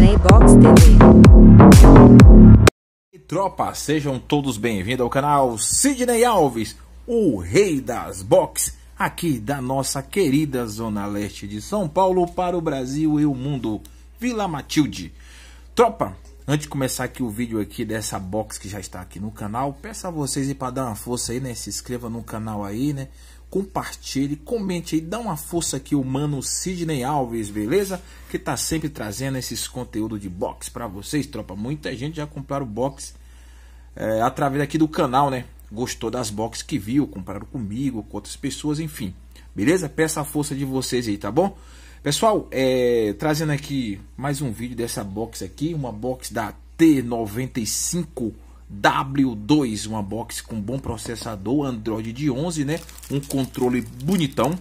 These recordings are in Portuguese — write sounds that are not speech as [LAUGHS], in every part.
Disney né? Box TV. E tropa, sejam todos bem-vindos ao canal Sidney Alves, o rei das box, aqui da nossa querida Zona Leste de São Paulo para o Brasil e o mundo, Vila Matilde. Tropa, Antes de começar aqui o vídeo aqui dessa box que já está aqui no canal, peço a vocês e para dar uma força aí, né? Se inscreva no canal aí, né? compartilhe, comente aí, dá uma força aqui o mano Sidney Alves, beleza? Que tá sempre trazendo esses conteúdos de boxe para vocês, tropa. Muita gente já compraram box é, eh, através aqui do canal, né? Gostou das boxes que viu, compraram comigo, com outras pessoas, enfim. Beleza? Peça a força de vocês aí, tá bom? Pessoal, é, trazendo aqui mais um vídeo dessa box aqui, uma box da T95 W2, uma box com bom processador, Android de 11, né? Um controle bonitão,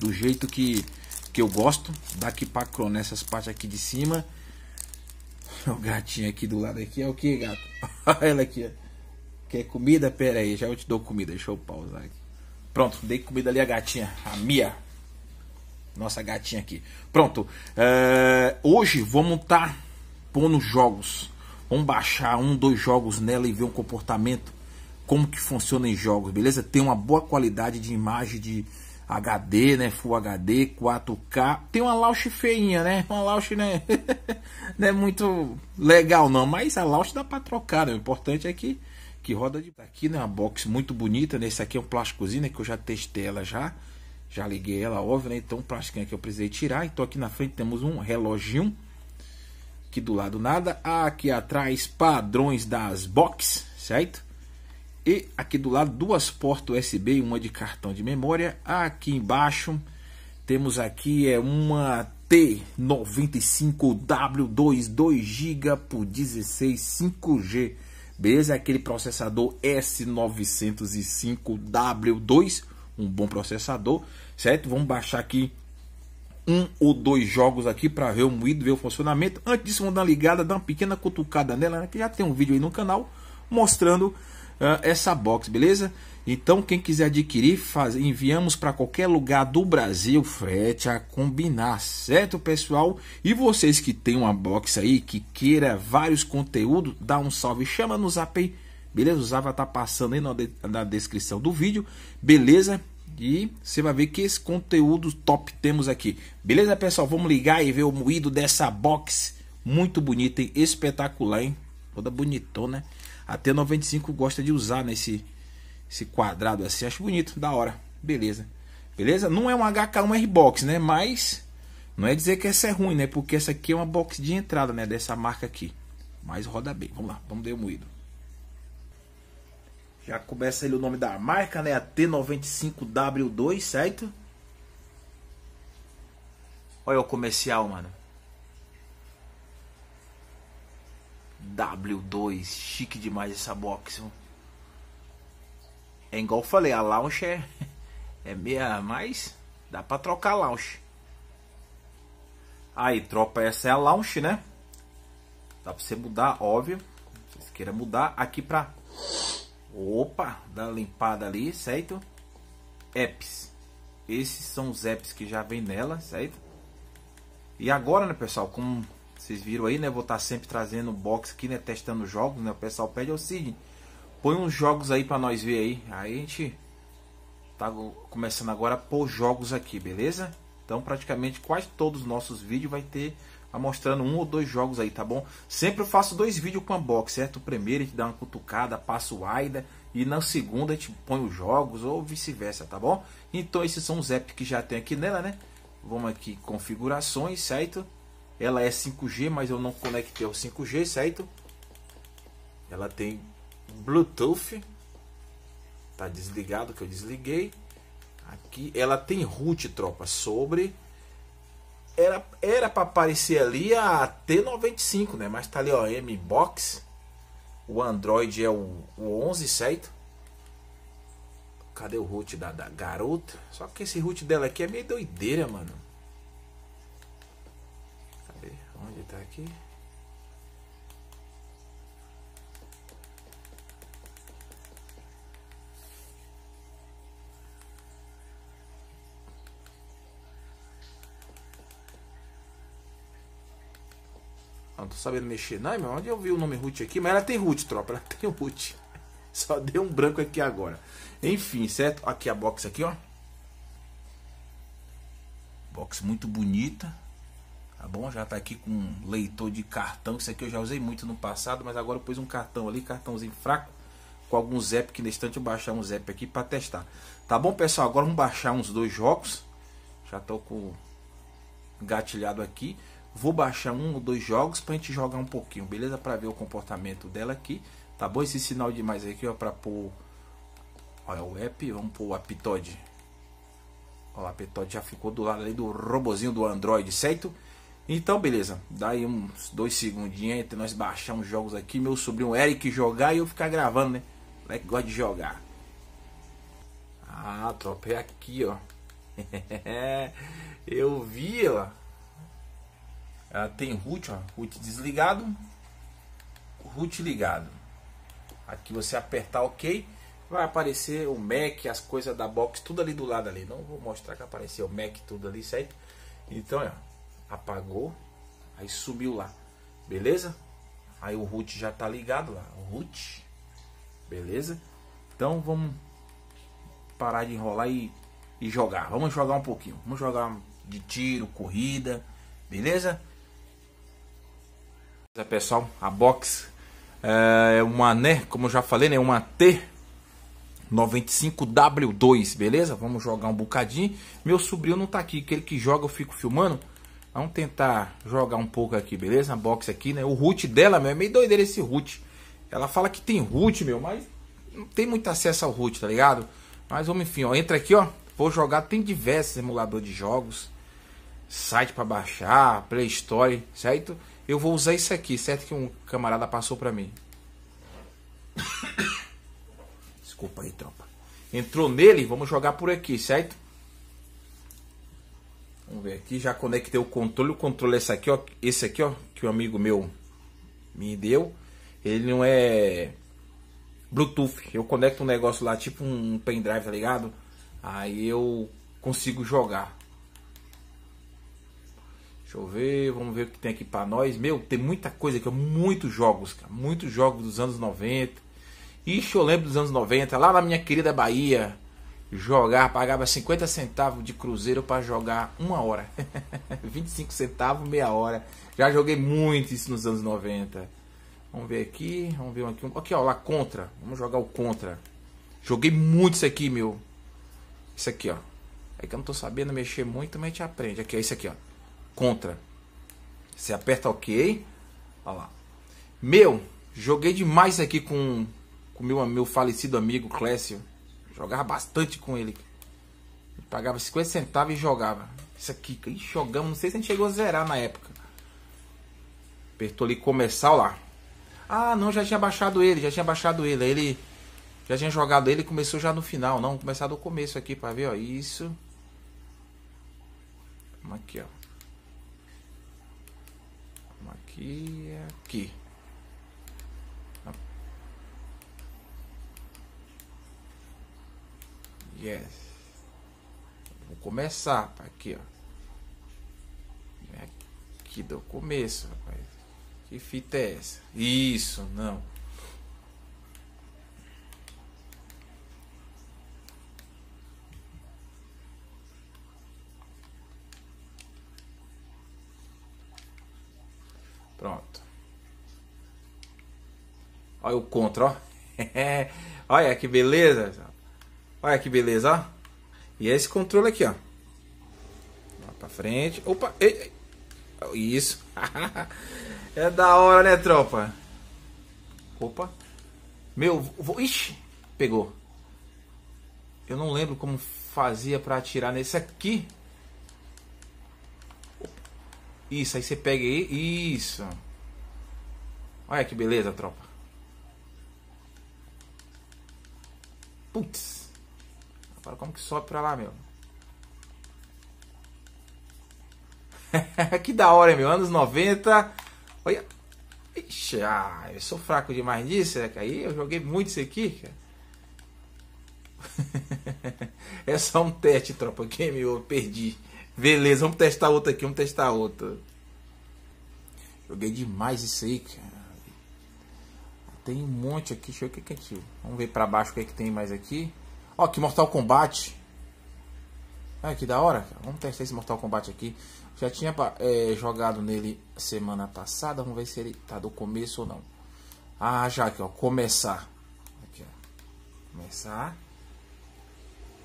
do jeito que, que eu gosto. Daqui para cronar nessas partes aqui de cima. [LAUGHS] O gatinho aqui do lado aqui é o que, gato? [LAUGHS] Olha ela aqui, ó. Quer comida? Pera aí, já eu te dou comida. Deixa eu pausar aqui. Pronto, dei comida ali a gatinha, a Mia. Nossa gatinha aqui. Pronto, eh, hoje vamos estar tá pondo jogos Vamos baixar um, dois jogos nela e ver um comportamento, como que funciona em jogos, beleza? Tem uma boa qualidade de imagem de HD, né? Full HD, 4K. Tem uma Launch feinha, né? Uma Launch, né? [LAUGHS] não é muito legal não, mas a Launch dá para trocar, né? O importante é que que roda de aqui, né? Uma box muito bonita, né? Esse aqui é um plásticozinho, né? Que eu já testei ela já. Já liguei ela, óbvio, né? Então, o plástico que eu precisei tirar. Então, aqui na frente temos um reloginho aqui do lado nada, aqui atrás padrões das box, certo? E aqui do lado duas portas USB, uma de cartão de memória. Aqui embaixo temos aqui é uma T95W2 2 GB por 16 5G. Beleza? Aquele processador S905W2, um bom processador, certo? Vamos baixar aqui um ou dois jogos aqui para ver o moído, ver o funcionamento. Antes disso, vamos dar uma ligada, dar uma pequena cutucada nela, né? que já tem um vídeo aí no canal mostrando uh, essa box, beleza? Então, quem quiser adquirir, faz, enviamos para qualquer lugar do Brasil, frete a combinar, certo, pessoal? E vocês que tem uma box aí, que queira vários conteúdos, dá um salve, chama no zap aí, beleza? O zap vai estar tá passando aí na, de, na descrição do vídeo, beleza? E você vai ver que esse conteúdo top temos aqui. Beleza, pessoal? Vamos ligar e ver o moído dessa box. Muito bonita, hein? espetacular, hein? Toda bonitona, né? Até 95 gosta de usar nesse né, esse quadrado assim. Acho bonito, da hora. Beleza. Beleza? Não é um HK1R Box, né? Mas não é dizer que essa é ruim, né? Porque essa aqui é uma box de entrada, né? Dessa marca aqui. Mas roda bem. Vamos lá, vamos ver o moído. Já começa ele o nome da marca, né? A T95W2, certo? Olha o comercial, mano. W2, chique demais essa box. Mano. É igual eu falei, a launch é, [LAUGHS] é meia mais. Dá pra trocar a launch. Aí, tropa, essa é a launch, né? Dá pra você mudar, óbvio. Se você queira mudar aqui pra Opa, dá uma limpada ali, certo? Apps. Esses são os apps que já vem nela, certo? E agora, né, pessoal, como vocês viram aí, né, vou estar tá sempre trazendo box aqui, né, testando jogos, né? O pessoal pede ao é Sidney, põe uns jogos aí para nós ver aí. Aí a gente tá começando agora por jogos aqui, beleza? Então, praticamente quase todos os nossos vídeos vai ter Tá mostrando um ou dois jogos aí, tá bom? Sempre eu faço dois vídeos com a box, certo? O primeiro a gente dá uma cutucada, passa o AIDA e na segunda a gente põe os jogos ou vice-versa, tá bom? Então esses são os apps que já tem aqui nela, né? Vamos aqui configurações, certo? Ela é 5G, mas eu não conectei o 5G, certo? Ela tem Bluetooth. Tá desligado que eu desliguei. Aqui ela tem root, tropa, sobre era era para aparecer ali a T95, né? Mas tá ali ó, M Box. O Android é o, o 11, certo? Cadê o root da, da garota? Só que esse root dela aqui é meio doideira, mano. Cadê? Onde tá aqui? não tô sabendo mexer. Não, meu, onde eu vi o nome root aqui? Mas ela tem root, tropa, ela tem root. [LAUGHS] Só deu um branco aqui agora. Enfim, certo? Aqui a box aqui, ó. Box muito bonita. Tá bom? Já tá aqui com um leitor de cartão. Isso aqui eu já usei muito no passado, mas agora eu pus um cartão ali, cartãozinho fraco. Com alguns zap que neste instante eu baixar um zap aqui para testar. Tá bom, pessoal? Agora vamos baixar uns dois jogos. Já tô com gatilhado aqui. Vou baixar um ou dois jogos pra gente jogar um pouquinho, beleza? Pra ver o comportamento dela aqui, tá bom? Esse sinal de mais aqui, ó, pra pôr... Olha o app, vamos pôr o Aptod. o Aptod já ficou do lado ali do robozinho do Android, certo? Então, beleza. Daí uns dois segundinhos entre nós baixar uns jogos aqui. Meu sobrinho Eric jogar e eu ficar gravando, né? O moleque gosta de jogar. Ah, tropa, é aqui, ó. [LAUGHS] eu vi, ó. Ela tem root, ó, root desligado, root ligado. Aqui você apertar OK, vai aparecer o Mac, as coisas da box, tudo ali do lado ali. Não vou mostrar que apareceu o Mac tudo ali, certo? Então, é, ó, apagou, aí subiu lá, beleza? Aí o root já tá ligado lá, o root, beleza? Então vamos parar de enrolar e, e jogar. Vamos jogar um pouquinho, vamos jogar de tiro, corrida, beleza? pessoal, a box eh, é uma, né, como eu já falei, né, uma T95W2, beleza? Vamos jogar um bocadinho. Meu sobrinho não tá aqui, aquele que joga eu fico filmando. Vamos tentar jogar um pouco aqui, beleza? A box aqui, né? O root dela, meu, é meio doideira esse root. Ela fala que tem root, meu, mas não tem muito acesso ao root, tá ligado? Mas vamos, enfim, ó, entra aqui, ó. Vou jogar, tem diversos emulador de jogos, site para baixar, Play Store, certo? Eu vou usar isso aqui, certo que um camarada passou para mim. Desculpa aí, tropa. Entrou nele, vamos jogar por aqui, certo? Vamos ver aqui, já conectei o controle. O controle é esse aqui, ó. Esse aqui, ó, que o um amigo meu me deu. Ele não é Bluetooth. Eu conecto um negócio lá, tipo um pendrive, tá ligado? Aí eu consigo jogar. Deixa eu ver, vamos ver o que tem aqui para nós. Meu, tem muita coisa aqui, muitos jogos, cara. Muitos jogos dos anos 90. Ixi, eu lembro dos anos 90, lá na minha querida Bahia. Jogar, pagava 50 centavos de cruzeiro para jogar uma hora. 25 [LAUGHS] centavos, meia hora. Já joguei muito isso nos anos 90. Vamos ver aqui, vamos ver aqui. Aqui, ó, lá contra. Vamos jogar o contra. Joguei muito isso aqui, meu. Isso aqui, ó. É que eu não tô sabendo mexer muito, mas a gente aprende. Aqui, é isso aqui, ó contra. Você aperta OK. Olha lá. Meu, joguei demais aqui com o meu, meu falecido amigo Clécio. Jogava bastante com ele. ele pagava 50 centavos e jogava. Isso aqui, jogamos. Não sei se a gente chegou a zerar na época. Apertou ali começar, olha lá. Ah, não, já tinha baixado ele, já tinha baixado ele. Aí ele já tinha jogado ele começou já no final. Não, começar do começo aqui pra ver, ó. Isso. Aqui, ó aqui e é aqui. Yes. Vou começar, tá aqui, ó. É aqui do começo, rapaz. Que fita é essa? Isso, não. Pronto. Olha o contra, ó. [LAUGHS] Olha que beleza. Olha que beleza, ó. E é esse controle aqui, ó. Lá pra frente. Opa! Ei, ei. Isso. [LAUGHS] é da hora, né, tropa? Opa. Meu, vou... Ixi! Pegou. Eu não lembro como fazia pra atirar nesse aqui. Isso, aí você pega aí. Isso. Olha que beleza, tropa. Putz. Agora como que sobe pra lá, meu? [LAUGHS] que da hora, meu. Anos 90. Olha. Ixi, ah, eu sou fraco demais disso. que Aí eu joguei muito isso aqui, [LAUGHS] é só um teste, tropa. Game eu perdi. Beleza, vamos testar outra aqui, vamos testar outra. Joguei demais isso aí, cara. Tem um monte aqui, deixa eu ver o que é aquilo. Vamos ver pra baixo o que é que tem mais aqui. Ó, que Mortal Kombat. Ah, que da hora, cara. Vamos testar esse Mortal Kombat aqui. Já tinha é, jogado nele semana passada. Vamos ver se ele tá do começo ou não. Ah, já aqui, ó. Começar. Aqui, ó. Começar.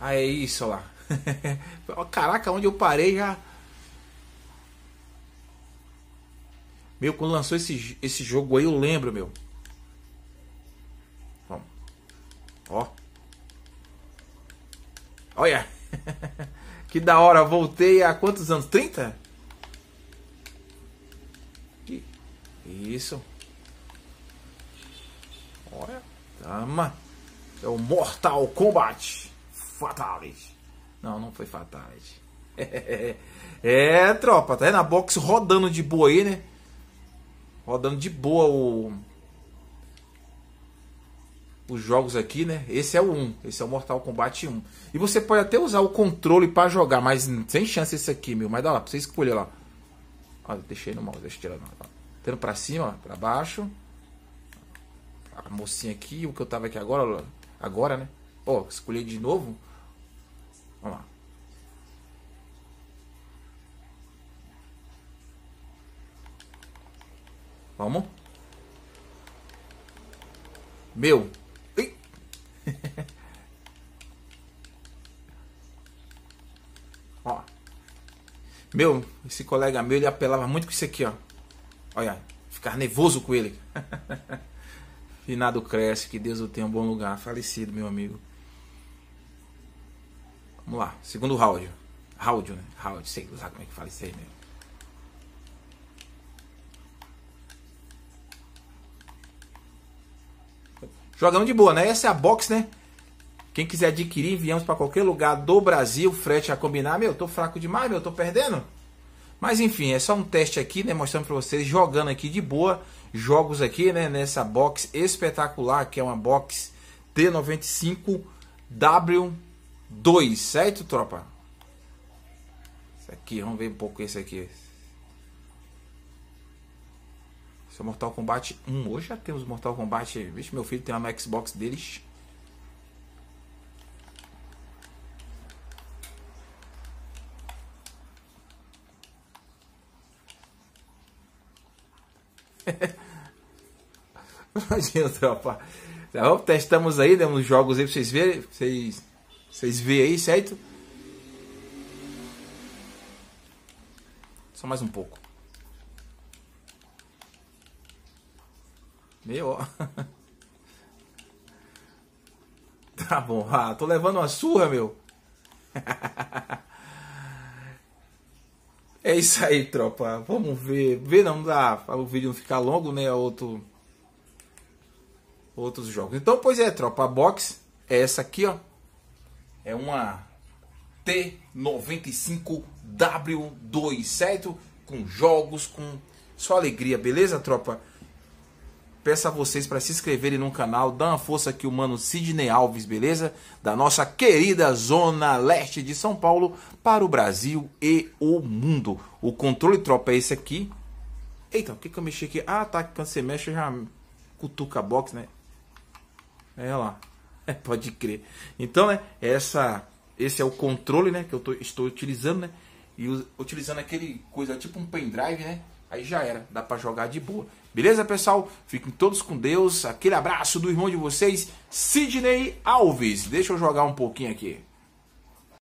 Ah, é isso, lá. [LAUGHS] Caraca, onde eu parei já. Meu, quando lançou esse, esse jogo aí, eu lembro, meu. Vamos, Ó. Olha. [LAUGHS] que da hora. Voltei há quantos anos? 30? Isso. Olha. Tama. É o Mortal Kombat Fatalis. Não, não foi fatality. É, [LAUGHS] é, tropa, tá aí na box rodando de boa aí, né? Rodando de boa o os jogos aqui, né? Esse é o 1, esse é o Mortal Kombat 1. E você pode até usar o controle para jogar, mas sem chance esse aqui, meu. Mas dá lá, pra você escolher lá. Olha, deixei no mouse, deixa eu tirar Tendo pra cima, pra baixo. A mocinha aqui, o que eu tava aqui agora, agora, né? Ó, escolhi de novo. Vamos lá. Vamos. Meu. [LAUGHS] ó. Meu, esse colega meu, ele apelava muito com isso aqui, ó. Olha, ficar nervoso com ele. [LAUGHS] Finado cresce, que Deus o tenha um bom lugar. Falecido, meu amigo. Vamos lá, segundo round. Round, né? Round, sei usar como é que fala isso aí mesmo. Jogamos de boa, né? Essa é a box, né? Quem quiser adquirir, enviamos para qualquer lugar do Brasil, frete a combinar. Meu, tô fraco demais, meu, tô perdendo. Mas enfim, é só um teste aqui, né? Mostrando para vocês, jogando aqui de boa. Jogos aqui, né? Nessa box espetacular, que é uma box T95W 2, certo, tropa? Esse aqui, vamos ver um pouco esse aqui. Esse é Mortal Kombat 1. Hoje já temos Mortal Kombat. Vixe, meu filho tem lá no Xbox deles. [LAUGHS] Imagina, tropa. testamos aí, demos jogos aí pra vocês verem. Pra vocês vocês veem aí, certo? Só mais um pouco. Meu, ó. [LAUGHS] Tá bom, ah, tô levando uma surra, meu. [LAUGHS] É isso aí, tropa. Vamos ver. Ver não dá para o vídeo não ficar longo, né? Outro, outros jogos. Então, pois é, tropa. A box é essa aqui, ó. É uma T95W2, certo? Com jogos, com só alegria, beleza, tropa? Peço a vocês para se inscreverem no canal, dá uma força aqui o mano Sidney Alves, beleza? Da nossa querida Zona Leste de São Paulo para o Brasil e o mundo. O controle tropa é esse aqui. Eita, o que, que eu mexi aqui? Ah, tá, quando você mexe já cutuca a box, né? É lá. [LAUGHS] É, pode crer. Então, né, essa, esse é o controle, né, que eu tô, estou utilizando, né, e utilizando aquele coisa tipo um pendrive, né, aí já era, dá para jogar de boa. Beleza, pessoal? Fiquem todos com Deus. Aquele abraço do irmão de vocês, Sidney Alves. Deixa eu jogar um pouquinho aqui.